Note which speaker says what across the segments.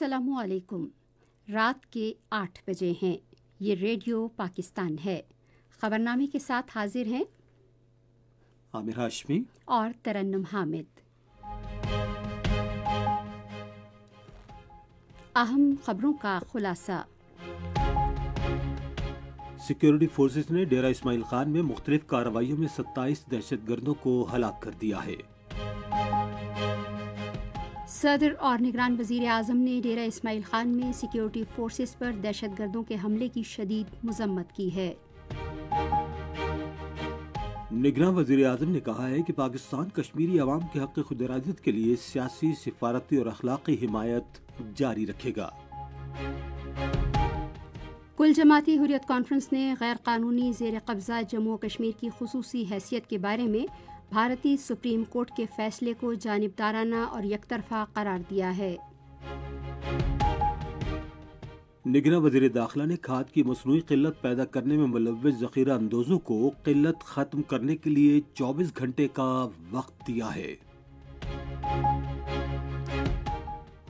Speaker 1: असलकुम रात के आठ बजे हैं ये रेडियो पाकिस्तान है खबरनामे के साथ हाजिर हैं आमिर हाशमी और तरन्नम हामिद अहम खबरों का खुलासा
Speaker 2: सिक्योरिटी फोर्सेस ने डेरा इस्माइल खान में मुख्तलिफ कार्रवाई में सत्ताईस दहशत गर्दों को हलाक कर दिया है
Speaker 1: सदर और निगरान वजीर अजम ने डेरा इसमाइल खान में सिक्योरिटी फोर्सेस पर दहशत गर्दों के हमले की शदीद मजम्मत की है
Speaker 2: निगरान वजीर अजम ने कहा है कि पाकिस्तान कश्मीरी आवाम के हक खुदराजत के लिए सियासी सिफारती और अखलाकी हिमायत जारी रखेगा
Speaker 1: कुल जमाती हुरियत कॉन्फ्रेंस ने गैर कानूनी जेर कब्जा जम्मू कश्मीर की खसूसी हैसियत के बारे में भारतीय सुप्रीम कोर्ट के फैसले को जानबदाराना और यकतरफा करार दिया है
Speaker 2: निगरान वजीर दाखिला ने खाद की मसनू किल्लत पैदा करने में मुलविस जखीरा अंदोजों को किल्लत खत्म करने के लिए 24 घंटे का वक्त दिया है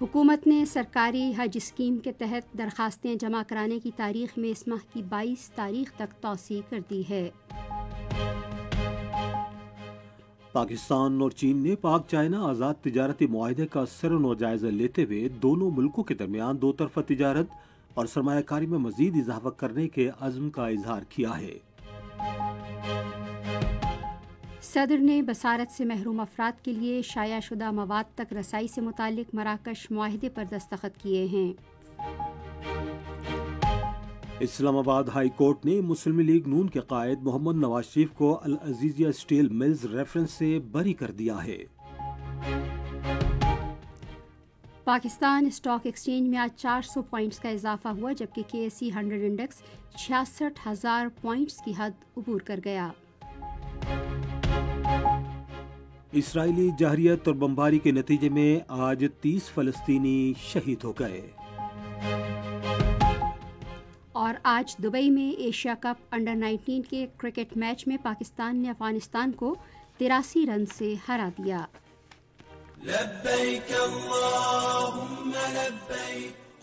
Speaker 1: हुकूमत ने सरकारी हज स्कीम के तहत दरखास्तें जमा कराने की तारीख में इस माह की 22 तारीख तक तोसी कर दी है
Speaker 2: पाकिस्तान और चीन ने पाक चाइना आज़ाद तजारती माहे का सर जायजा लेते हुए दोनों मुल्कों के दरमियान दो तरफा तजारत और सरमाकारी में मजीद इजाफा करने के अजम का इजहार किया है
Speaker 1: सदर ने बसारत से महरूम अफराद के लिए शाया शुदा मवाद तक रसाई से मुतक मराकश माहे पर दस्तखत किए हैं
Speaker 2: इस्लामाबाद हाई कोर्ट ने मुस्लिम लीग नून के कायद मोहम्मद नवाज शरीफ को Al Azizia steel mills reference से बरी कर दिया है
Speaker 1: पाकिस्तान स्टॉक एक्सचेंज में आज 400 पॉइंट्स का इजाफा हुआ जबकि के एस सी हंड्रेड इंडेक्स छियासठ हजार पॉइंट्स की हद उबूर कर गया
Speaker 2: इसराइली जहरीत और बमबारी के नतीजे में आज 30 फलस्तीनी शहीद हो गए
Speaker 1: और आज दुबई में एशिया कप अंडर 19 के क्रिकेट मैच में पाकिस्तान ने अफगानिस्तान को तिरासी रन से हरा दिया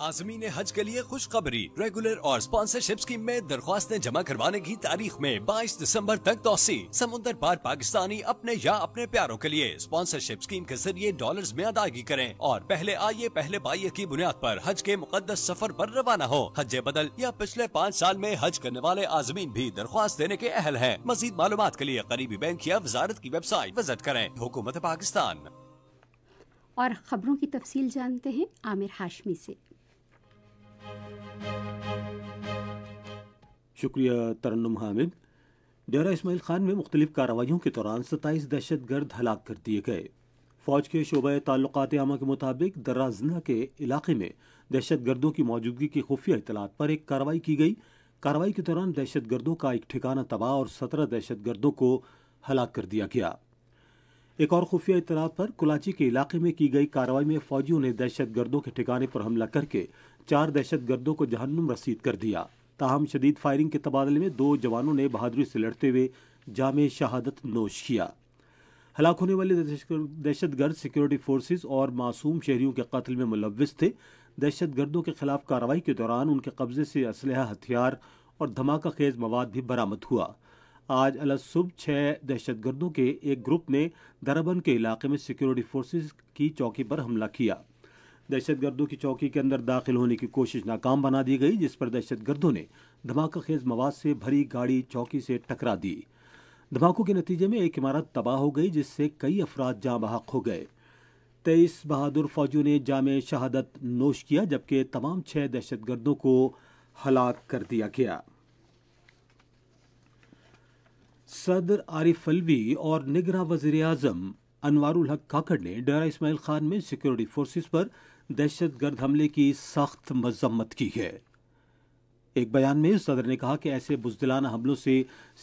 Speaker 2: आजमी ने हज के लिए खुशखबरी रेगुलर और स्पॉन्सरशिप स्कीम में दरख्वास्तें जमा करवाने की तारीख में बाईस दिसम्बर तक तोसी समुन्दर पार पाकिस्तानी अपने या अपने प्यारों के लिए स्पॉन्सरशिप स्कीम के जरिए डॉलर में अदायगी करें और पहले आइए पहले बाइये की बुनियाद आरोप हज के मुकदस सफर आरोप रवाना हो हज बदल या पिछले पाँच साल में हज करने वाले आजमीन भी दरख्वास्त देने के अहल है मजीद मालूम के लिए करीबी बैंक या वजारत की वेबसाइट विजिट करें हुकूमत पाकिस्तान
Speaker 1: और ख़बरों की तफसील जानते हैं आमिर हाशमी से
Speaker 2: शुक्रिया तरन्नम हामिद डेरा इसमाइल खान में मुख्तलिफ कार्रवाइयों के दौरान सत्ताईस दहशत गर्द हलाक कर दिए गए फौज के शोबा ताल्लुकात आमा के मुताबिक दर्रा जिला के इलाके में दहशत गर्दों की मौजूदगी की खुफिया इतलात पर एक कार्रवाई की गई कार्रवाई के दौरान दहशत गर्दों का एक ठिकाना तबाह और सत्रह दहशत गर्दों को हलाक कर दिया गया एक और खुफिया इतलात पर कुलाची के इलाके में की गई कार्रवाई में फौजियों ने दहशत गर्दों के ठिकाने पर हमला करके चार दहशतगर्दों को जहन्नुम रसीद कर दिया ताहम शदीद फायरिंग के तबादले में दो जवानों ने बहादुरी से लड़ते हुए जाम शहादत नोश किया हलाक होने वाले दहशतगर्द सिक्योरिटी फोर्सेज और मासूम शहरियों के कत्ल में मुलविस थे दहशतगर्दों के खिलाफ कार्रवाई के दौरान उनके कब्जे से इसलह हथियार और धमाका खेज मवाद भी बरामद हुआ आज अलग छः दहशतगर्दों के एक ग्रुप ने दरबन के इलाके में सिक्योरिटी फोर्सेज की चौकी पर हमला किया दहशत गर्दों की चौकी के अंदर दाखिल होने की कोशिश नाकाम बना दी गई जिस पर दहशत गर्दों ने धमाका खेज मवाद से भरी गाड़ी चौकी से टकरा दी धमाकों के नतीजे में एक इमारत तबाह हो गई जिससे कई अफराद जाँ बहक हो गए तेईस बहादुर फौजियों ने जाम शहादत नोश किया जबकि तमाम छः दहशत गर्दों को हलाक कर दिया गया सदर आरिफ अलवी और निगरा वजीर अजम अनवर हक काकड़ ने डेरा इसमाइल खान में सिक्योरिटी फोर्सेस पर दहशत गर्द हमले की सख्त मजम्मत की है एक बयान में सदर ने कहा कि ऐसे बुजदिलाना हमलों से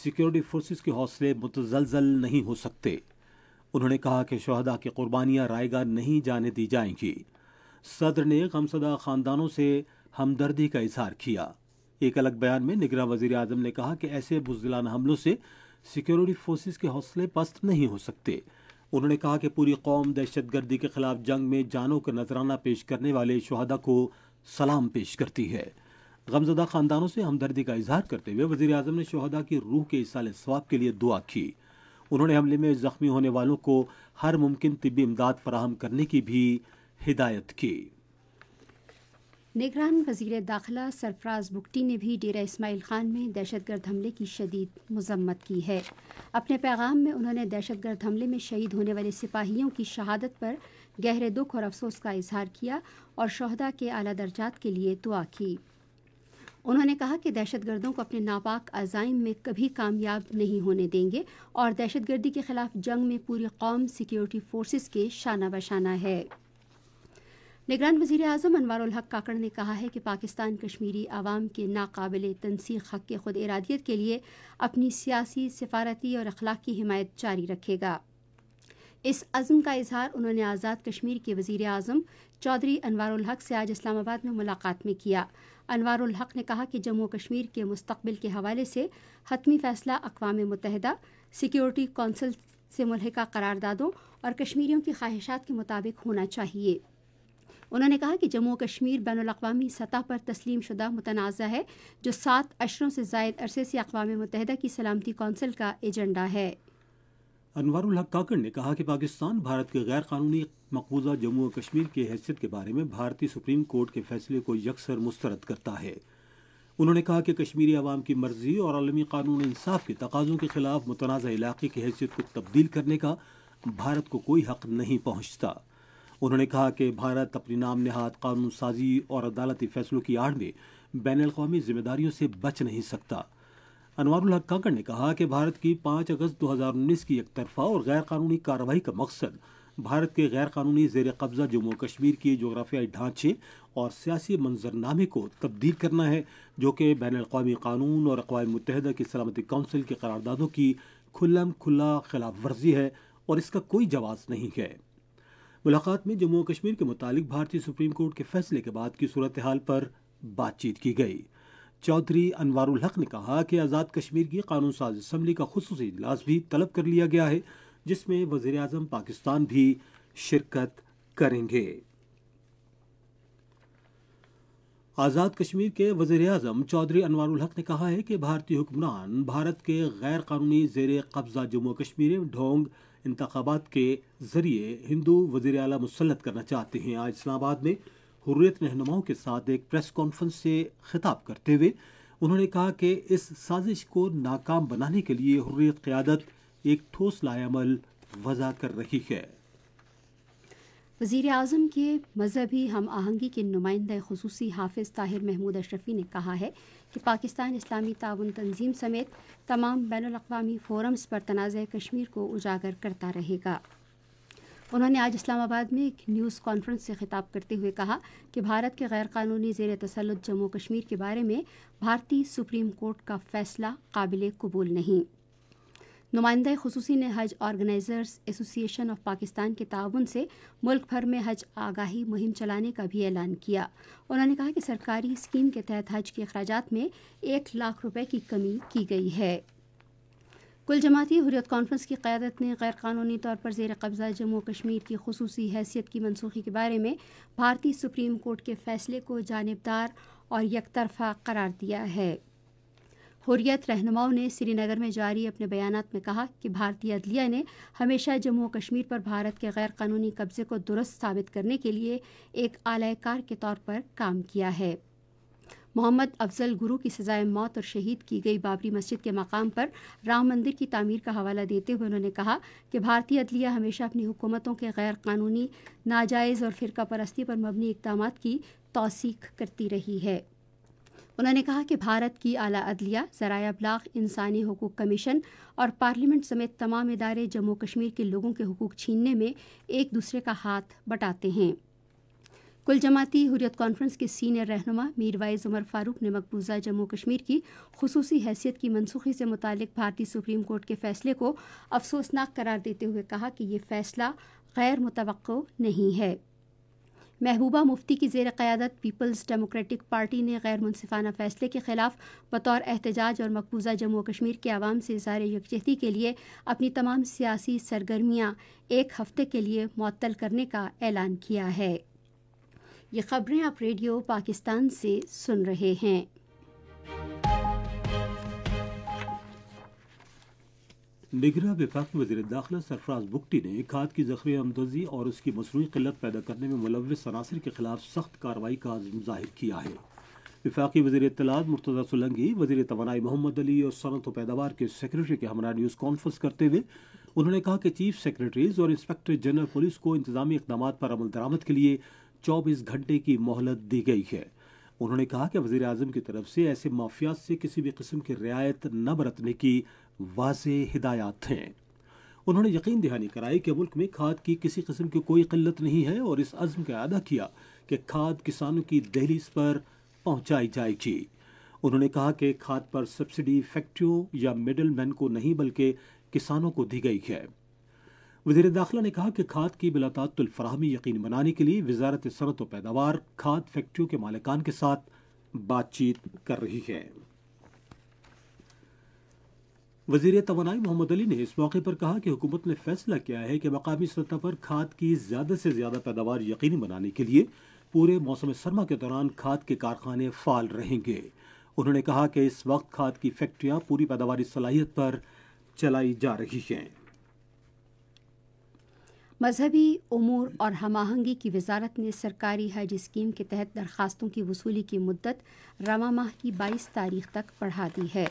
Speaker 2: सिक्योरिटी फोर्सेस के हौसले मुतजलजल नहीं हो सकते उन्होंने कहा कि शहदा की कुर्बानियां रायगा नहीं जाने दी जाएंगी सदर ने गमसदा ख़ानदानों से हमदर्दी का इजहार किया एक अलग बयान में निगरा वजीर आजम ने कहा कि ऐसे बुजदिलाना हमलों से सिक्योरिटी फोर्सेस के हौसले पस्त नहीं हो सकते उन्होंने कहा कि पूरी कौम दहशतगर्दी के खिलाफ जंग में जानों का नजराना पेश करने वाले शहदा को सलाम पेश करती है गमजदा खानदानों से हमदर्दी का इजहार करते हुए वजी अजम ने शहदा की रूह के इसाल स्वाब के लिए दुआ की उन्होंने हमले में ज़ख्मी होने वालों को हर मुमकिन तबी इमदाद फराहम करने की भी हिदायत की
Speaker 1: निगरान वजीर दाखिला सरफराज बुगटी ने भी डेरा इसमाइल खान में दहशत गर्द हमले की शदीद मजम्मत की है अपने पैगाम में उन्होंने दहशत गर्द हमले में शहीद होने वाले सिपाहियों की शहादत पर गहरे दुख और अफसोस का इजहार किया और शहदा के अला दर्जात के लिए दुआ की उन्होंने कहा कि दहशतगर्दों को अपने नापाक अजाइम में कभी कामयाब नहीं होने देंगे और दहशतगर्दी के खिलाफ जंग में पूरी कौम सिक्योरिटी फोर्स के शाना बशाना है निगरान वजीर अजम अनवर हक काकड़ ने कहा है कि पाकिस्तान कश्मीरी आवाम के नाकबिल तनसीख हक के खुद इरादियत के लिए अपनी सियासी सफारती और अखलाक की हिमायत जारी रखेगा इस अज़म का इजहार उन्होंने आज़ाद कश्मीर के वजीर अजम चौधरी अनवर हक से आज इस्लामाबाद में मुलाकात में किया अनवर हक ने कहा कि जम्मू कश्मीर के मुस्तबिल के हवाले से हतमी फैसला अकवा मुतहदा सिक्योरिटी कौंसिल से मुलहका करारदादों और कश्मीरियों की ख्वाहिशात के मुताबिक होना चाहिए उन्होंने कहा कि जम्मू कश्मीर बैन अवी सतह पर तस्लीम शुदा मुतनाज़ा है जो सात अशरों से जायद अरसे से अकवा मुतहद की सलामती कौंसिल का एजेंडा है
Speaker 2: अनवर हक काकड़ ने कहा कि पाकिस्तान भारत के गैर कानूनी मकबूजा जम्मू और कश्मीर की हैसियत के बारे में भारतीय सुप्रीम कोर्ट के फैसले को यकसर मुस्तरद करता है उन्होंने कहा कि कश्मीरी आवाम की मर्जी और आलमी कानून इंसाफ के तकाजों के खिलाफ मुतनाज़ इलाके की हैसियत को तब्दील करने का भारत को कोई हक नहीं पहुँचता उन्होंने कहा कि भारत अपनी नाम नहाद कानून साजी और अदालती फैसलों की आड़ में बैन अवी जिम्मेदारियों से बच नहीं सकता अनवर हक काकड़ ने कहा कि भारत की 5 अगस्त 2019 की एक तरफा और गैर कानूनी कार्रवाई का मकसद भारत के गैर कानूनी जेर कब्जा जम्मू कश्मीर के जोग्राफियाई ढांचे और सियासी मंजरनामे को तब्दील करना है जो कि बैन अवी कानून और अकवा मुतहदा की सलामती कौंसिल की करारदादों की खुल्लम खुला खिलाफ वर्जी है और इसका कोई जवाब नहीं है मुलाकात में जम्मू कश्मीर के मुतालिक भारतीय सुप्रीम कोर्ट के फैसले के बाद की सूरत हाल पर बातचीत की गई चौधरी अनवारुल हक ने कहा कि आज़ाद कश्मीर की कानून साज असम्बली का खसूस इजलास भी तलब कर लिया गया है जिसमें वजीर अजम पाकिस्तान भी शिरकत करेंगे आज़ाद कश्मीर के वजीर अजम चौधरी अनवारुल हक ने कहा है कि भारतीय हुक्मरान भारत के गैर कानूनी जेर कब्जा जम्मू कश्मीर ढोंग इंतबात के जरिए हिंदू वजीर अला मुसलत करना चाहते हैं आज इस्लामाबाद में हुर्रियत रहनुमाओं के साथ एक प्रेस कॉन्फ्रेंस से खिताब करते हुए उन्होंने कहा कि इस साजिश को नाकाम बनाने के लिए हुर्रियत क़्यादत एक ठोस लायामल वजह कर रही है
Speaker 1: वज़ी अजम के मजहबी हम आहंगी के नुमाइंदे खसूसी हाफिज़ ताहिर महमूद अशरफी ने कहा है कि पाकिस्तान इस्लामी ताउन तंजीम समेत तमाम बैन अवी फोरम्स पर तनाज़ कश्मीर को उजागर करता रहेगा उन्होंने आज इस्लामाबाद में एक न्यूज़ कॉन्फ्रेंस से खिताब करते हुए कहा कि भारत के गैरकानूनी जेर तसलत जम्मू कश्मीर के बारे में भारतीय सुप्रीम कोर्ट का फैसला काबिल कबूल नहीं नुमाइंद खसूसी ने हज ऑर्गेनाइजर्स एसोसिएशन ऑफ पाकिस्तान के ताउन से मुल्क भर में हज आगाही मुहिम चलाने का भी ऐलान किया उन्होंने कहा कि सरकारी स्कीम के तहत हज के अखराज में एक लाख रुपये की कमी की गई है कुल जमाती हुरियत कॉन्फ्रेंस की क्यादत ने गैर कानूनी तौर पर जेर कब्ज़ा जम्मू कश्मीर की खसूसी हैसियत की मनसूखी के बारे में भारतीय सुप्रीम कोर्ट के फैसले को जानबदार और यकतरफा करार दिया है हुरियत रहनुमाओं ने श्रीनगर में जारी अपने बयान में कहा कि भारतीय अदलिया ने हमेशा जम्मू कश्मीर पर भारत के गैर कानूनी कब्जे को दुरुस्त साबित करने के लिए एक आलायकार के तौर पर काम किया है मोहम्मद अफजल गुरु की सजाए मौत और शहीद की गई बाबरी मस्जिद के मकाम पर राम मंदिर की तामीर का हवाला देते हुए उन्होंने कहा कि भारतीय अदलिया हमेशा अपनी हुकूमतों के गैर कानूनी नाजायज़ और फिरका परस्ती पर मबनी इकदाम की तोसीक करती रही है उन्होंने कहा कि भारत की आला अदलिया ज़रा अबलाग इंसानी हकूक़ कमीशन और पार्लियामेंट समेत तमाम इदारे जम्मू कश्मीर के लोगों के हकूक़ छीनने में एक दूसरे का हाथ बटाते हैं कुल जमाती हुरियत कॉन्फ्रेंस के सीनियर रहनुमा मीरवाइज उमर फारूक ने मकबूजा जम्मू कश्मीर की खसूसी हैसियत की मनसूखी से मुतक भारतीय सुप्रीम कोर्ट के फैसले को अफसोसनाक करार देते हुए कहा कि ये फैसला गैर मुतव नहीं है महबूबा मुफ्ती की जेर क़्यादत पीपल्स डेमोक्रेटिक पार्टी ने गैर मुनफाना फैसले के खिलाफ बतौर एहतजाज और मकबूजा जम्मू कश्मीर के आवाम से इजहार यकजहती के लिए अपनी तमाम सियासी सरगर्मियाँ एक हफ्ते के लिए मअतल करने का ऐलान किया है ये खबरें आप रेडियो पाकिस्तान से सुन रहे हैं
Speaker 2: निगरा विफाक वजी दाखिला सरफराज बुकटी ने खाद की जख्मी आमदर्जी और उसकी मसनू किल्लत पैदा करने में मुलविस अनासर के खिलाफ सख्त कार्रवाई का आजम जाहिर किया है विफाकी वजी इतलात मुर्तजा सुलंगी वजी तोानाई मोहम्मद अली और सनत व पैदावार के सेक्रेटरी के हमारा न्यूज़ कॉन्फ्रेंस करते हुए उन्होंने कहा कि चीफ सेक्रेटरीज और इंस्पेक्टर जनरल पुलिस को इंतजामी इकदाम पर अमल दरामद के लिए चौबीस घंटे की मोहलत दी गई है उन्होंने कहा कि वजीर अजम की तरफ से ऐसे माफिया से किसी भी किस्म की रियायत न बरतने की वाज हिदायत हैं उन्होंने यकीन दहानी कराई कि मुल्क में खाद की किसी किस्म की कोई किल्लत नहीं है और इस अज़म का अदा किया कि खाद किसानों की दहलीस पर पहुँचाई जाएगी उन्होंने कहा कि खाद पर सब्सिडी फैक्ट्रियों या मिडल मैन को नहीं बल्कि किसानों को दी गई है वजीर दाखिला ने कहा कि खाद की बिलातातुलफराहमी यकीन बनाने के लिए वजारत सनत व पैदावार खाद फैक्ट्रियों के मालिकान के साथ बातचीत कर रही है वजीर तोानाई मोहम्मद अली ने इस मौके पर कहा कि हुकूमत ने फैसला किया है कि मकामी सतह पर खाद की ज़्यादा से ज़्यादा पैदावार यकीनी बनाने के लिए पूरे मौसम सरमा के दौरान खाद के कारखाने फाल रहेंगे उन्होंने कहा कि इस वक्त खाद की फैक्ट्रियां पूरी पैदावार सलाहियत पर चलाई जा रही हैं
Speaker 1: मजहबी अमूर और हमाहंगी की वजारत ने सरकारी हज स्कीम के तहत दरख्वास्तों की वसूली की मदत रवा माह की बाईस तारीख तक बढ़ा दी है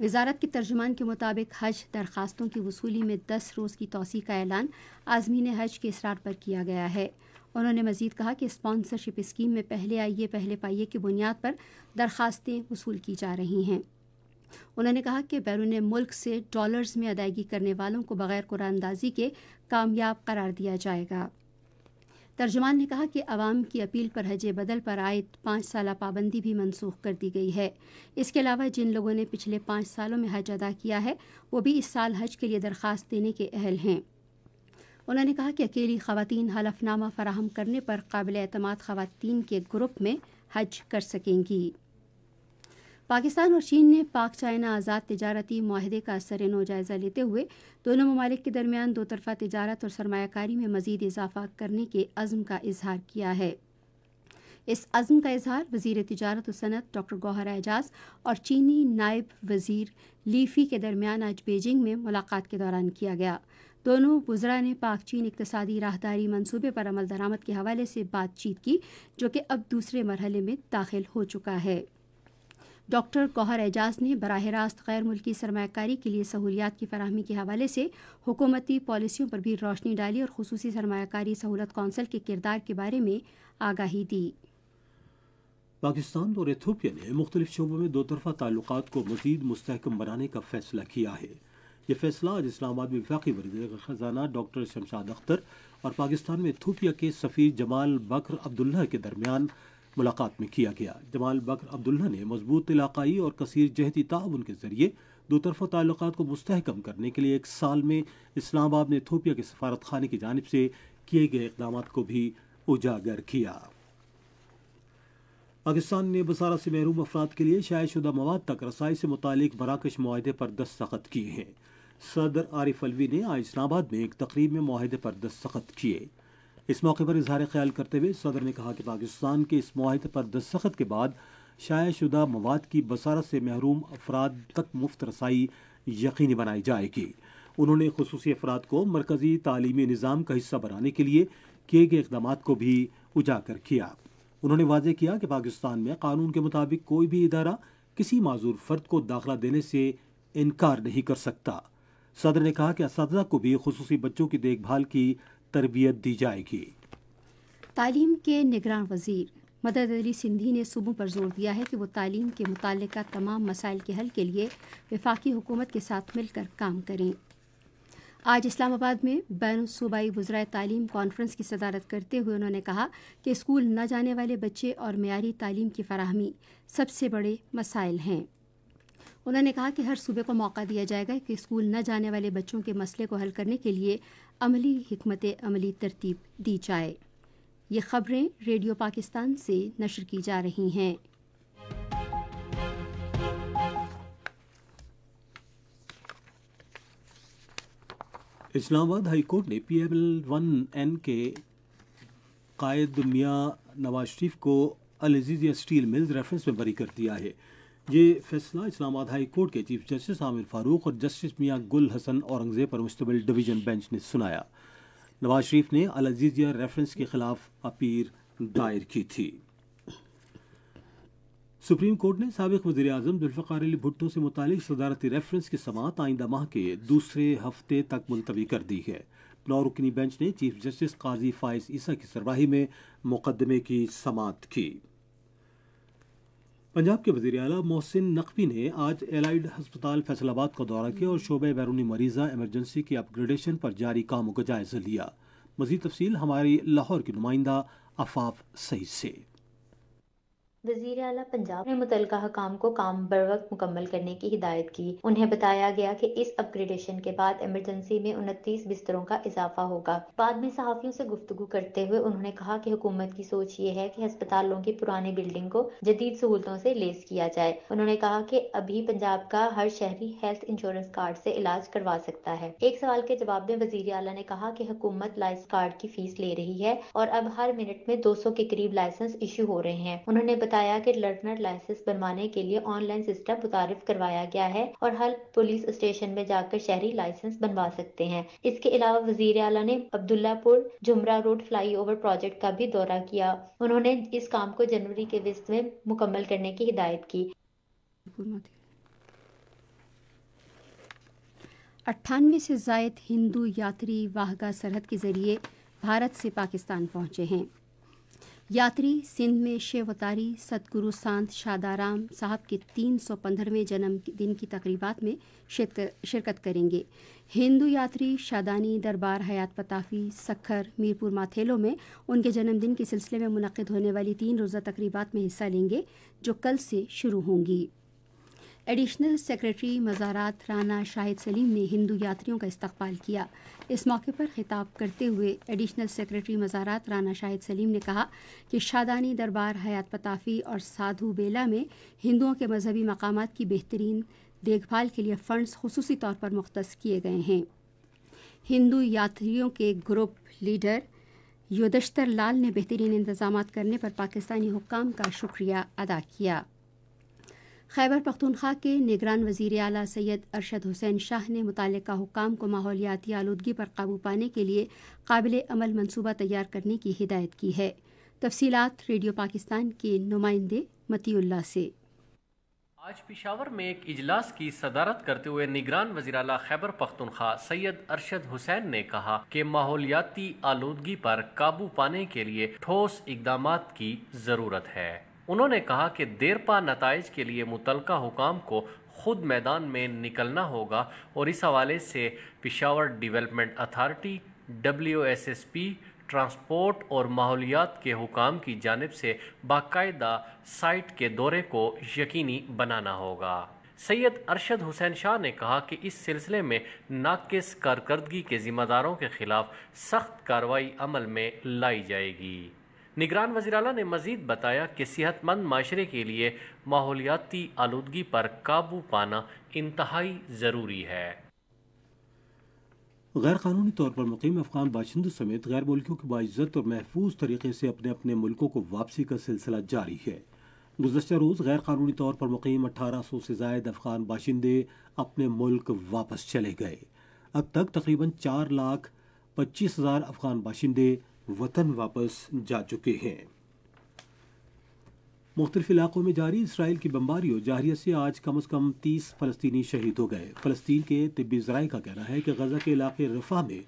Speaker 1: वजारत के तर्जुमान के मुताबिक हज दरख्वास्तों की वसूली में दस रोज़ की तोसी का ऐलान आजमीन हज के इसरार पर किया गया है उन्होंने मजीद कहा कि स्पॉन्सरशिप स्कीम में पहले आइए पहले पाइए की बुनियाद पर दरख्वास्तें वसूल की जा रही हैं उन्होंने कहा कि बैरून मुल्क से डॉलर्स में अदायगी करने वालों को बगैर कुरानंदाजी के कामयाब करार दिया जाएगा तर्जमान ने कहा कि अवाम की अपील पर हज बदल पर आयद पाँच साल पाबंदी भी मनसूख कर दी गई है इसके अलावा जिन लोगों ने पिछले पाँच सालों में हज अदा किया है वो भी इस साल हज के लिए दरख्वास्त देने के अहल हैं उन्होंने कहा कि अकेली खातन हलफनामा फराहम करने पर काबिल अतमाद खातन के ग्रुप में हज कर सकेंगी पाकिस्तान और चीन ने पाक चाइना आज़ाद तजारती माहदे का सरेनो जायज़ा लेते हुए दोनों ममालिक के दरमियान दो तरफा तजारत और सरमाकारी में मजीद इजाफा करने के अज़म का इजहार किया है इस अज़म का इजहार वजीर तजारत सनत डॉक्टर गौहर एजाज और चीनी नायब वजीर लीफी के दरमियान आज बीजिंग में मुलाकात के दौरान किया गया दोनों वजरा ने पाक चीन इकतदी राहदारी मनसूबे पर अमल दरामद के हवाले से बातचीत की जो कि अब दूसरे मरहले में दाखिल हो चुका है डॉक्टर कोहर एजाज ने बरह रास्त गैर मुल्की सरमाकारी के लिए सहूलियात की फरहमी के हवाले से हुकूमती पॉलिसियों पर भी रोशनी डाली और खसूसी सरमाकारी सहूलत कौंसल के किरदार के बारे में आगाही दी
Speaker 2: पाकिस्तान और एथोपिया ने मुख्तलिफ शोबों में दो तरफा ताल्लुक को मजीद मुस्तकम बनाने का फैसला किया है यह फैसला आज इस्लामाबाद में वफाकी वजी खजाना डॉक्टर शमशाद अख्तर और पाकिस्तान में थोपिया के सफ़ीर जमाल बकर अब्दुल्ला के दरमियान मुलाकात में किया गया जमाल बकर अब्दुल्ला ने मजबूत इलाकई और कसर जहती ताउन के जरिए दो तरफा ताल्लुक को मुस्तकम करने के लिए एक साल में इस्लामाबाद ने थोपिया के सफारत खाने की जानब से किए गए इकदाम को भी उजागर किया पाकिस्तान ने बसारत से महरूम अफराद के लिए शायद शुदा मवाद तक रसाई से मुतक मराकश माहे पर दस्तखत किए हैं सदर आरिफ अलवी ने आज इस्लामाबाद में एक तकरीब में माहदे पर दस्तखत किए इस मौके पर इजहार ख्याल करते हुए सदर ने कहा कि पाकिस्तान के इस माहे पर दस्तखत के बाद शुदा मवाद की बसारत से महरूम अफराद तक मुफ्त रसाई यकीनी बनाई जाएगी उन्होंने खसूस अफराद को मरकज़ी तालीमी निज़ाम का हिस्सा बनाने के लिए किए गए इकदाम को भी उजागर किया उन्होंने वाजे किया कि पाकिस्तान में कानून के मुताबिक कोई भी इदारा किसी माजूर फर्द को दाखिला देने से इनकार नहीं कर सकता सदर ने कहा कि इस को भी खसूस बच्चों की देखभाल की तरबियत दी जाएगी
Speaker 1: तालीम के निगरान वजीर मदद अली सिंधी ने सूबों पर जोर दिया है कि वो तालीम के मुतल तमाम मसाइल के हल के लिए वफाकी हुकूमत के साथ मिलकर काम करें आज इस्लामाबाद में बैन सूबाई वज्रा तालीम कॉन्फ्रेंस की सदारत करते हुए उन्होंने कहा कि स्कूल न जाने वाले बच्चे और मीरी तालीम की फराहमी सबसे बड़े मसाइल हैं उन्होंने कहा कि हर सूबे को मौका दिया जाएगा कि स्कूल न जाने वाले बच्चों के मसले को हल करने के लिए अमली हमत अमली तरतीब दी जाए ये खबरें रेडियो पाकिस्तान से नशर की जा रही हैं
Speaker 2: इस्लामाबाद हाईकोर्ट ने P M L one N के कायद मियाँ नवाज शरीफ को अलजीजिया स्टील मिल्स रेफरेंस में बरी कर दिया है ये फैसला इस्लामाबाद हाई कोर्ट के चीफ जस्टिस आमिर फारूक और जस्टिस मियाँ गुल हसन औरंगजेब पर मुश्तमिल डिवीजन बेंच ने सुनाया नवाज शरीफ ने अल अजीजिया रेफरेंस के खिलाफ अपील दायर की थी सुप्रीम कोर्ट ने सबक वजीर अजम जुल्फ़ार अली भुट्टो से मुतल सदारती रेफरेंस की समात आइंदा माह के दूसरे हफ्ते तक मुलतवी कर दी है नौ रुकनी बेंच ने चीफ जस्टिस काजी फायस ईसा की सरवाही में मुकदमे की समात की पंजाब के वजीर अला मोहसिन नकवी ने आज एलाइड हस्पताल फैसलाबाद का दौरा किया और शोबे बैरूनी मरीजा इमरजेंसी के अपग्रेडेशन पर जारी कामों का जायजा लिया मजीद तफसील हमारी लाहौर की नुमाइंदा आफाफ सईद से
Speaker 3: वजीर अला पंजाब ने मुतल हकाम को काम बर वक्त मुकम्मल करने की हिदायत की उन्हें बताया गया की इस अपग्रेडेशन के बाद इमरजेंसी में उनतीस बिस्तरों का इजाफा होगा बाद में सहाफियों ऐसी गुफ्तु करते हुए उन्होंने कहा की हुकूमत की सोच ये है की अस्पतालों की पुरानी बिल्डिंग को जदीद सहूलतों ऐसी लेस किया जाए उन्होंने कहा की अभी पंजाब का हर शहरी हेल्थ इंश्योरेंस कार्ड ऐसी इलाज करवा सकता है एक सवाल के जवाब में वजीर अला ने कहा की हुकूमत लाइस कार्ड की फीस ले रही है और अब हर मिनट में दो सौ के करीब लाइसेंस इशू हो रहे हैं उन्होंने बताया बताया कि लर्नर लाइसेंस बनवाने के लिए ऑनलाइन सिस्टम मुतारफ करवाया गया है और हर पुलिस स्टेशन में जाकर शहरी लाइसेंस बनवा सकते हैं इसके अलावा वजीर अला ने Abdullahpur Jhumra road flyover project का भी दौरा किया उन्होंने इस काम को जनवरी के विस्त में मुकम्मल करने की हिदायत की
Speaker 1: अट्ठानवे से जायद हिंदू यात्री वाहगा सरहद के जरिए भारत से पाकिस्तान पहुंचे हैं यात्री सिंध में शिवतारी सतगुरु सांत शादाराम साहब के 315वें जन्म दिन की तकरीबात में शिरकत करेंगे हिंदू यात्री शादानी दरबार हयात पताफी सखर मीरपुर माथेलो में उनके जन्मदिन के सिलसिले में मुनद होने वाली तीन रोज़ा तकरीबात में हिस्सा लेंगे जो कल से शुरू होंगी एडिशनल सेक्रेटरी मज़ारात राना शाहिद सलीम ने हिंदू यात्रियों का इस्तकबाल किया इस मौके पर खिताब करते हुए एडिशनल सेक्रेटरी मज़ारात राना शाहिद सलीम ने कहा कि शादानी दरबार हयात पताफ़ी और साधु बेला में हिंदुओं के मजहबी मकाम की बेहतरीन देखभाल के लिए फ़ंड्स खसूसी तौर पर मुख्त किए गए हैं हिंदू यात्रियों के ग्रुप लीडर योदश्तर लाल ने बेहतरीन इंतजाम करने पर पाकिस्तानी हुकाम का शुक्रिया अदा किया खैबर पख्तूनख्वा के निगरान वजीर अला सैद अरशद हुसैन शाह ने मुतल हुकाम को माहौलियाती आलूदगी पर काबू पाने के लिए काबिल अमल मनसूबा तैयार करने की हिदायत की है तफसीलात रेडियो पाकिस्तान के नुमाइंदे मतील्ला से आज पिशावर
Speaker 2: में एक इजलास की सदारत करते हुए निगरान वजीराला खैबर पख्तनख्वा सैयद अरशद हुसैन ने कहा कि माहौलियाती आलूदगी पर काबू पाने के लिए ठोस इकदाम की ज़रूरत है उन्होंने कहा कि देरपा नतज के लिए मुतल हुकाम को खुद मैदान में निकलना होगा और इस हवाले से Peshawar development authority W S S P transport और माहौलियात के हुकाम की जानब से बाकायदा साइट के दौरे को यकीनी बनाना होगा सैयद अरशद हुसैन शाह ने कहा कि इस सिलसिले में नाकिस कारकर्दगी के ज़िम्मेदारों के ख़िलाफ़ सख्त कार्रवाई अमल में लाई जाएगी निगरान वजीराला ने मजीद बताया कि सेहतमंद माशरे के लिए माहौलियाती आलूदगी पर काबू पाना इंतहाई ज़रूरी है गैर कानूनी तौर पर मुकम अफगान बाशिंदों समेत गैर मुल्कों की बाइजत और महफूज तरीके से अपने अपने मुल्कों को वापसी का सिलसिला जारी है गुजशत रोज़ गैर कानूनी तौर पर मुकम अठारह सौ से जायद अफगान बाशिंदे अपने मुल्क वापस चले गए अब तक तकरीबन चार लाख पच्चीस हज़ार अफगान बाशिंदे वतन वापस जा चुके हैं मुख्तलिफ इलाकों में जारी इसराइल की और जारियत से आज कम अज़ कम तीस फ़लस्तनी शहीद हो गए फ़लस्तीन के तिब्बी ज़राए का कहना है कि गजा के इलाके रफा में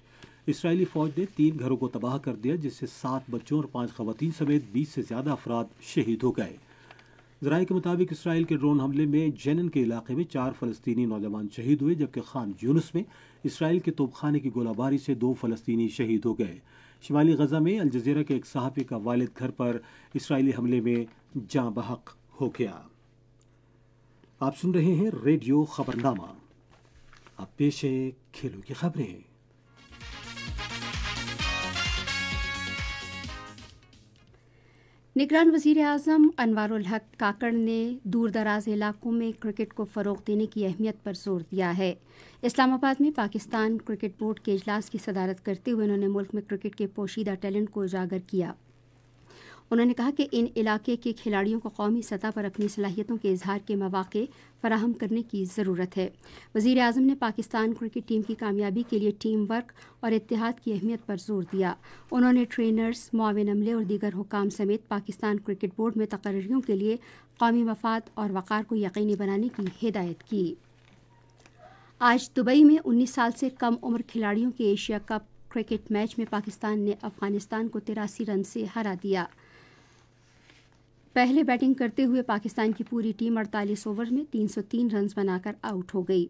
Speaker 2: इसराइली फ़ौज ने तीन घरों को तबाह कर दिया जिससे सात बच्चों और पांच खवतन समेत बीस से ज़्यादा अफराद शहीद हो गए जराए के मुताबिक इसराइल के ड्रोन हमले में जेनन के इलाके में चार फ़लस्तनी नौजवान शहीद हुए जबकि खान यूनस में इसराइल के तोपखाने की गोलाबारी से दो फ़लस्तनी शहीद हो गए शिमाली गजा में अलजीरा के एक सहाफ़ी का वालिद घर पर इसराइली हमले में जां बहक हो गया आप सुन रहे हैं रेडियो खबरनामा अब पेश है खेलों की खबरें
Speaker 1: निगरान वजीर अजम अनवर हक काकड़ ने दूर दराज इलाकों में क्रिकेट को फ़रोग देने की अहमियत पर जोर दिया है इस्लामाबाद में पाकिस्तान क्रिकेट बोर्ड के अजलास की सदारत करते हुए उन्होंने मुल्क में क्रिकेट के पोशीदा टैलेंट को उजागर किया उन्होंने कहा कि इन इलाके के खिलाड़ियों को कौमी सतह पर अपनी सलाहियतों के इजहार के मौाक़े फराहम करने की ज़रूरत है वज़ी अजम ने पाकिस्तान क्रिकेट टीम की कामयाबी के लिए टीम वर्क और इतिहाद की अहमियत पर जोर दिया उन्होंने ट्रेनर्स माविन अमले और दीगर हुकाम समेत पाकिस्तान क्रिकेट बोर्ड में तकर्रियों के लिए कौमी मफाद और वक़ार को यकीनी बनाने की हिदायत की आज दुबई में 19 साल से कम उम्र खिलाड़ियों के एशिया कप क्रिकेट मैच में पाकिस्तान ने अफगानिस्तान को तिरासी रन से हरा दिया पहले बैटिंग करते हुए पाकिस्तान की पूरी टीम अड़तालीस ओवर में 303 रन बनाकर आउट हो गई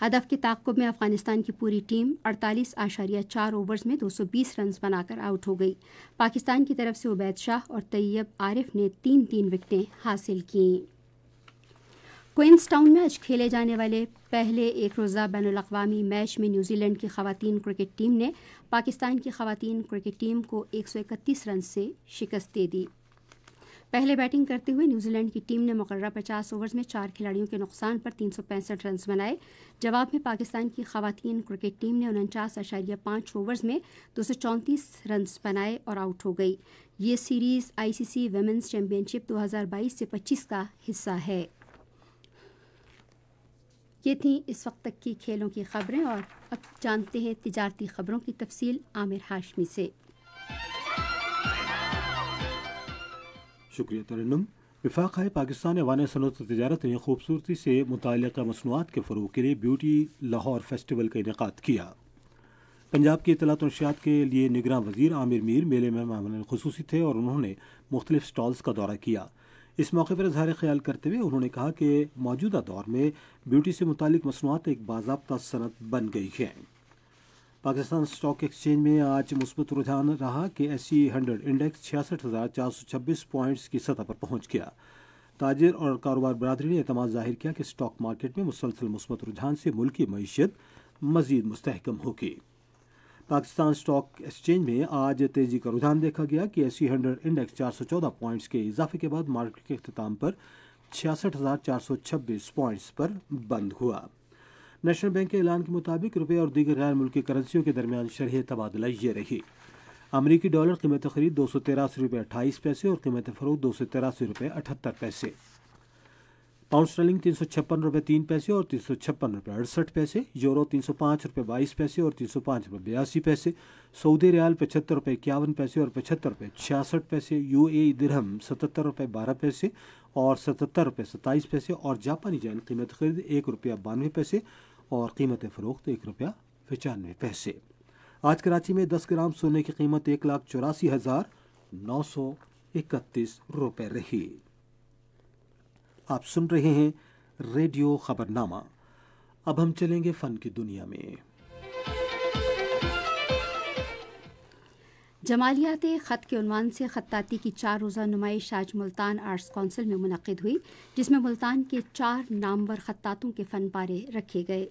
Speaker 1: हदफ के ताकुब में अफगानिस्तान की पूरी टीम अड़तालीस आशारिया चार ओवर्स में 220 रन बनाकर आउट हो गई पाकिस्तान की तरफ से उबैद शाह और तैयब आरिफ ने तीन तीन विकटें हासिल कीं टाउन में आज खेले जाने वाले पहले एक रोज़ा बैन अवी मैच में न्यूजीलैंड की खवतान क्रिकेट टीम ने पाकिस्तान की खातन क्रिकेट टीम को इकतीस रन से शिकस्त दे दी पहले बैटिंग करते हुए न्यूजीलैंड की टीम ने मुकर्रा पचास ओवर्स में चार खिलाड़ियों के नुकसान पर तीन सौ पैंसठ रन बनाए जवाब में पाकिस्तान की खातन क्रिकेट टीम ने उनचास अशारिया पाँच ओवर्स में दो सौ चौंतीस रन बनाए और आउट हो गई ये सीरीज़ आईसीसी वेमेंस चैम्पियनशिप 2022 से 25 का हिस्सा है ये थी इस वक्त तक की खेलों की खबरें और अब जानते हैं तजारती खबरों की तफसील आमिर हाशमी से
Speaker 2: शुक्रिया तरन्नम विफाक है पाकिस्तान वान सनत तजारत ने खूबसूरती से मुतल मसनूआत के फ़रूग के लिए ब्यूटी लाहौर फेस्टिवल का इनका किया पंजाब की इतलात नशियात के लिए निगरान वजीर आमिर मीर मेले में मामला खसूसी थे और उन्होंने मुख्तलिफ स्टॉल्स का दौरा किया इस मौके पर इजहार ख्याल करते हुए उन्होंने कहा कि मौजूदा दौर में ब्यूटी से मुतल मसनूआत एक बाबा सनत बन गई है पाकिस्तान स्टॉक एक्सचेंज में आज मुस्बत रुझान रहा कि एस सी हंड्रेड इंडेक्स छियासठ हज़ार चार सौ छब्बीस पॉइंट्स की सतह पर पहुंच गया ताजिर और कारोबार बरदरी ने अतमाद जाहिर किया कि स्टॉक मार्केट में मुसलसल मुस्बत रुझान से मुल्क की मीशत मजीद मुस्तकम होगी पाकिस्तान स्टॉक एक्सचेंज में आज तेज़ी का रुझान देखा गया कि एस सी हंड्रेड इंडेक्स चार सौ चौदह पॉइंट्स के इजाफे के बाद मार्केट के अख्ताम पर छियासठ हज़ार चार सौ छब्बीस पॉइंट्स पर बंद हुआ नेशनल बैंक के ऐलान के मुताबिक रुपये और दीगर गैर मुल्की करेंसियों के दरमियान शरह तबादला ये रही अमरीकी डॉलर कीमत खरीद दो सौ तिरासी रुपये अट्ठाईस पैसे और कीमत फरोख दो सौ तिरासी रुपये अठहत्तर पैसे पाउंड स्टर्लिंग तीन सौ छप्पन रुपये तीन पैसे और तीन सौ छप्पन रुपये अड़सठ पैसे यूरो तीन सौ पाँच रुपये बाईस पैसे और तीन सौ पाँच रुपये बयासी पैसे सऊदी रियाल पचहत्तर रुपये इक्यावन पैसे और पचहत्तर रुपये छियासठ पैसे यू ए दिरहम सतहत्तर रुपये बारह पैसे और सतहत्तर रुपये सत्ताईस पैसे और जापानी जैन कीमत खरीद एक रुपया बानवे पैसे और कीमत फ़रोख्त एक रुपया पचानवे पैसे आज कराची में दस ग्राम सोने की कीमत एक लाख चौरासी हज़ार नौ सौ इकतीस रुपये रही आप सुन रहे हैं रेडियो खबरनामा अब हम चलेंगे फ़न की दुनिया में
Speaker 1: जमालियात ख़त के अनवान से ख़त्ताती की चार रोज़ा नुमाइश आज मुल्तान आर्ट्स कौंसिल में मुनद हुई जिसमें मुल्तान के चार नामवर ख़त्तातों के फ़न पारे रखे गए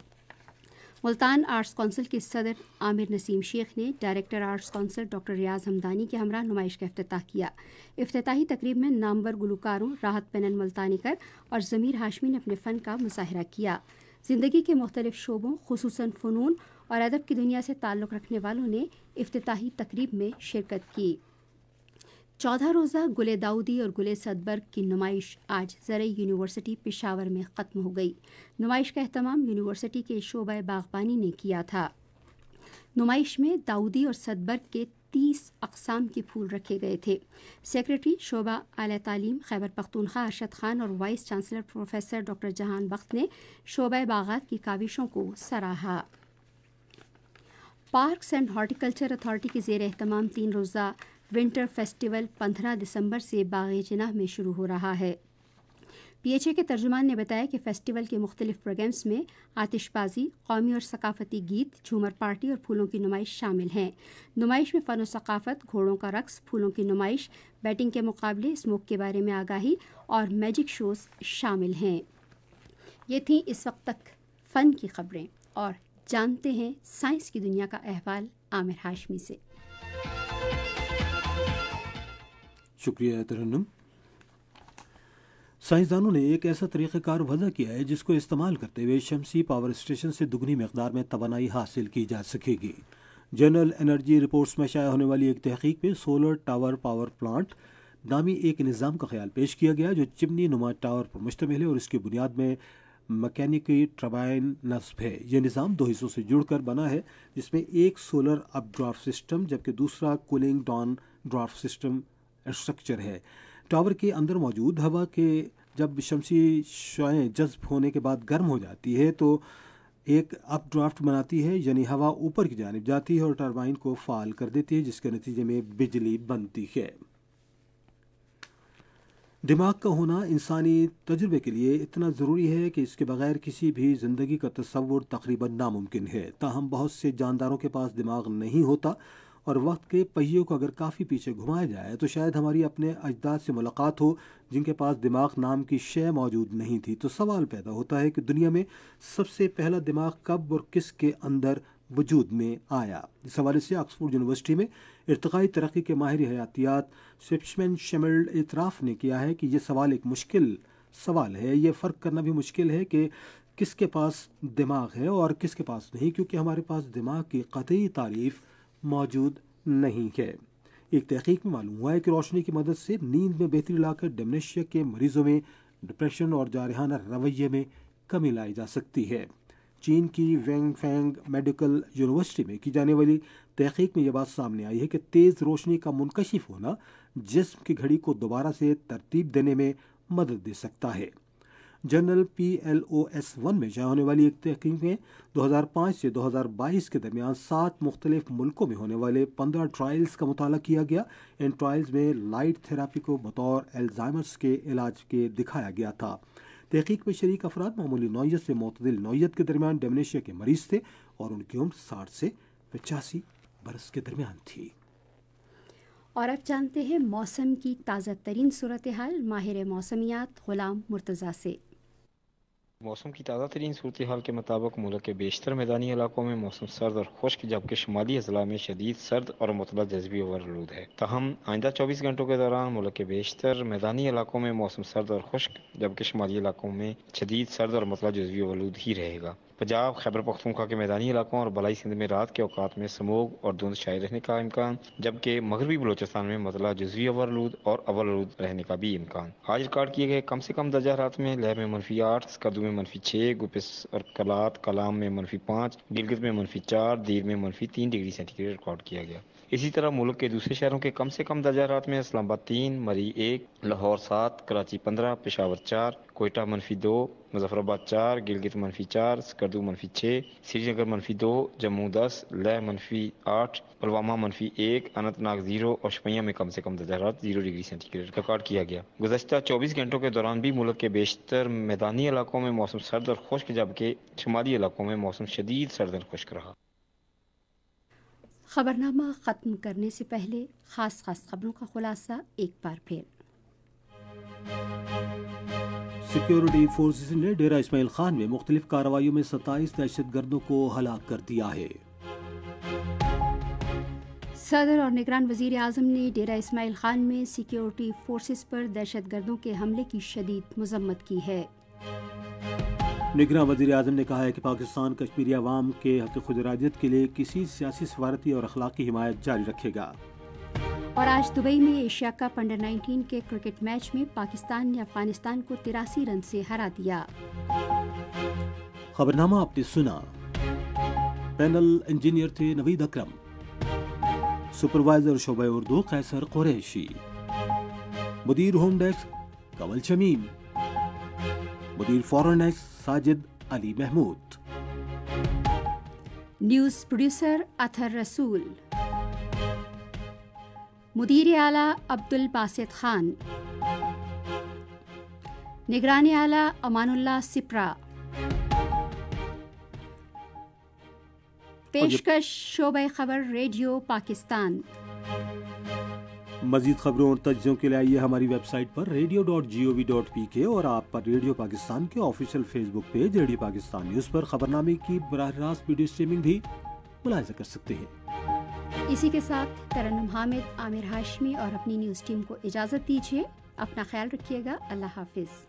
Speaker 1: मुल्तान आर्ट्स कौंसिल के सदर आमिर नसीम शेख ने director arts council doctor Riaz Hamdani के हमरा नुमाइश का अफ्ताह किया अफ्ताही तकरीब में नामवर गुलकारों राहत पेनन मुल्तानिकर और ज़मीर हाशमी ने अपने फ़न का मुजाहरा किया ज़िंदगी के मुख्तलिफ शोबों खसूस फ़नून और अदब की दुनिया से ताल्लुक़ रखने वालों ने अफ्ताही तकरीब में शिरकत की चौदह रोज़ा गुल दाऊदी और गुल सदबर्ग की नुमाइश आज ज़रई यूनिवर्सिटी पिशावर में ख़त्म हो गई नुमाइश का अहतमाम यूनिवर्सिटी के शोबा बागबानी ने किया था नुमाइश में दाऊदी और सदबर्ग के तीस अकसाम के फूल रखे गए थे सेक्रेटरी शोबा आला तालीम खैबर पख्तनखा अरशद खान और वाइस चांसलर प्रोफेसर डॉक्टर जहान बख्त ने शोबा बागात की काविशों को सराहा पार्कस एंड हॉर्टिकल्चर अथॉरिटी के जेर अहतमाम तीन रोज़ा विंटर फेस्टिवल पंद्रह दिसंबर से बाग जनाह में शुरू हो रहा है पी एच ए के तर्जुमान ने बताया कि फेस्टिवल के मुख्तलिफ प्रोग्राम्स में आतिशबाजी कौमी और सकाफती गीत झूमर पार्टी और फूलों की नुमाइश शामिल हैं नुमाइश में फ़न सकाफत घोड़ों का रक्स फूलों की नुमाइश बैटिंग के मुकाबले स्मोक के बारे में आगाही और मैजिक शोज शामिल हैं ये थी इस वक्त तक फ़न की खबरें और जानते हैं साइंस की दुनिया का अहवाल आमिर हाशमी से
Speaker 2: शुक्रिया तरन्नम साइंसदानों ने एक ऐसा तरीक़ेकार वजह किया है जिसको इस्तेमाल करते हुए शमसी पावर स्टेशन से दुगनी मकदार में तोानाई हासिल की जा सकेगी जनरल एनर्जी रिपोर्ट्स में शाया होने वाली एक तहकीक में सोलर टावर पावर प्लांट नामी एक निज़ाम का ख्याल पेश किया गया जो चिमनी नुमा टावर पर मुश्तमिल है और इसकी बुनियाद में मकैनिकी ट्रबाइन नस्ब है यह निज़ाम दो हिस्सों से जुड़कर बना है जिसमें एक सोलर अप सिस्टम जबकि दूसरा cooling down draft system structure है टावर के अंदर मौजूद हवा के जब शमसी शोएँ जज्ब होने के बाद गर्म हो जाती है तो एक अप ड्राफ्ट बनाती है यानी हवा ऊपर की जानब जाती है और टरबाइन को फाल कर देती है जिसके नतीजे में बिजली बनती है दिमाग का होना इंसानी तजुर्बे के लिए इतना ज़रूरी है कि इसके बगैर किसी भी ज़िंदगी का तस्वुर तकरीबन नामुमकिन है ताहम बहुत से जानदारों के पास दिमाग नहीं होता और वक्त के पहियों को अगर काफ़ी पीछे घुमाया जाए तो शायद हमारी अपने अजदाद से मुलाकात हो जिनके पास दिमाग नाम की शय मौजूद नहीं थी तो सवाल पैदा होता है कि दुनिया में सबसे पहला दिमाग कब और किस के अंदर वजूद में आया इस हवाले से ऑक्सफोर्ड यूनिवर्सिटी में इरतई तरक्की के माहिर हयातियात सिप्समैन शमल इतराफ़ ने किया है कि यह सवाल एक मुश्किल सवाल है यह फ़र्क करना भी मुश्किल है कि किसके पास दिमाग है और किसके पास नहीं क्योंकि हमारे पास दिमाग की कतई तारीफ मौजूद नहीं है एक तहकीक में मालूम हुआ है कि रोशनी की मदद से नींद में बेहतरी लाकर डेमनेशिया के मरीजों में डिप्रेशन और जारहाना रवैये में कमी लाई जा सकती है चीन की वेंग फेंग मेडिकल यूनिवर्सिटी में की जाने वाली तहकीक में यह बात सामने आई है कि तेज़ रोशनी का मुनकशिफ होना जिसम की घड़ी को दोबारा से तरतीब देने में मदद दे सकता है general P L O S one में जहाँ होने वाली एक तहकीक में दो हजार पाँच से दो हजार बाईस के दरमियान सात मुख्तलिफ मुल्कों में होने वाले पंद्रह ट्रायल्स का मुताला किया गया इन ट्रायल्स में लाइट थेरापी को बतौर एल्जाइमर्स के इलाज के दिखाया गया था तहकीक में शरीक अफराद मामूली नौीयत से मतदिल नौीयत के दरमियान डेमनेशिया के मरीज थे और उनकी उम्र साठ से पचासी बरस के दरमियान थी
Speaker 1: और अब जानते हैं मौसम की ताज़ा तरीन सूरत हाल माहिर मौसमियात ग़ुलाम मुर्तज़ा से
Speaker 4: मौसम की ताज़ा तरीन सूरत हाल के मुताबिक मुल्क के बेशतर मैदानी इलाकों में मौसम सर्द और खुश्क जबकि शुमाली अजला में शदीद सर्द और मतला जज्बी ओवरलूद है तहम आइंदा चौबीस घंटों के दौरान मुल्क के बेशतर मैदानी इलाकों में मौसम सर्द और खुश्क जबकि शुमाली इलाकों में शदीद सर्द और मतला जज्बी ओवरलूद ही रहेगा पंजाब खैबर पख्तूनखा के मैदानी इलाकों और बलाई सिंध में रात के अवकात में समोग और धुंध छाए रहने का इम्कान जबकि मगरबी बलोचिस्तान में मतला जजवी अवरलूद और अवरलूद रहने का भी इम्कान आज रिकॉर्ड किए गए कम से कम दर्जा रात में लहर में मनफी आठ स्कर्दू में मनफी छः गुपिस और कलात कलाम में मनफी पाँच गिलगित में मनफी चार दीर में मनफी तीन डिग्री सेंटीग्रेड रिकॉर्ड किया गया इसी तरह मुल्क के दूसरे शहरों के कम से कम दर्जा रात में इस्लामाबाद तीन मरी एक लाहौर सात कराची पंद्रह पेशावर चार कोयटा मनफी दो मुजफ्फराबाद चार गिलगित मनफी चार स्कर्दू मनफी छः श्रीनगर मनफी दो जम्मू दस लह मनफी आठ पुलवामा मनफी एक अनंतनाग जीरो और शुपिया में कम से कम दर्जात जीरो डिग्री सेंटीग्रेड रिकॉर्ड किया गया गुजशत चौबीस घंटों के दौरान भी मुल्क के बेशतर मैदानी इलाकों में मौसम सर्द और खुश्क जबकि शुमाली इलाकों में मौसम शदीद सर्द और खुश्क रहा
Speaker 1: खबरनामा ख़त्म करने से पहले ख़ास ख़ास खबरों का खुलासा एक बार फिर
Speaker 2: सिक्योरिटी फोर्स ने डेरा इसमाइल खान में मुख्तलिफ कार्रवाई में सत्ताईस दहशत गर्दों को हलाक कर दिया है
Speaker 1: सदर और निगरान वजीर अजम ने डेरा इसमाइल खान में सिक्योरिटी फोर्सेज पर दहशत गर्दों के हमले की शदीद मजम्मत की है
Speaker 2: निगरान वजी अजम ने कहा है कि पाकिस्तान कश्मीरी आवाम के हक खुद राजियत के लिए किसी सियासी सवारती और अखलाकी हिमायत जारी रखेगा
Speaker 1: और आज दुबई में एशिया कप अंडर 19 के क्रिकेट मैच में पाकिस्तान ने अफगानिस्तान को तिरासी रन ऐसी हरा दिया
Speaker 2: खबरनामा आपने सुना पैनल इंजीनियर थे नवीद अक्रम सुपरवाइजर शोबे उर्दू कैसर कुरैशी मुदीर होम डेस्क कमल शमीम मुदीर foreign Sajid Ali Mahmood
Speaker 1: news producer Athar Rasool मुदीर आला अब्दुल बासित खान निगरानी आला अमानुल्ला सिप्रा पेशकश शोब खबर रेडियो पाकिस्तान
Speaker 2: मजीद खबरों और तजियों के लिए आइए हमारी वेबसाइट पर radio dot G O V dot P K और आप पर रेडियो पाकिस्तान के official Facebook page radio Pakistan news पर खबरनामे की बरह रास्त वीडियो स्ट्रीमिंग भी मुलायजा कर सकते
Speaker 1: हैं इसी के साथ तरनम हामिद आमिर हाशमी और अपनी न्यूज़ टीम को इजाज़त दीजिए अपना ख्याल रखिएगा अल्लाह हाफिज़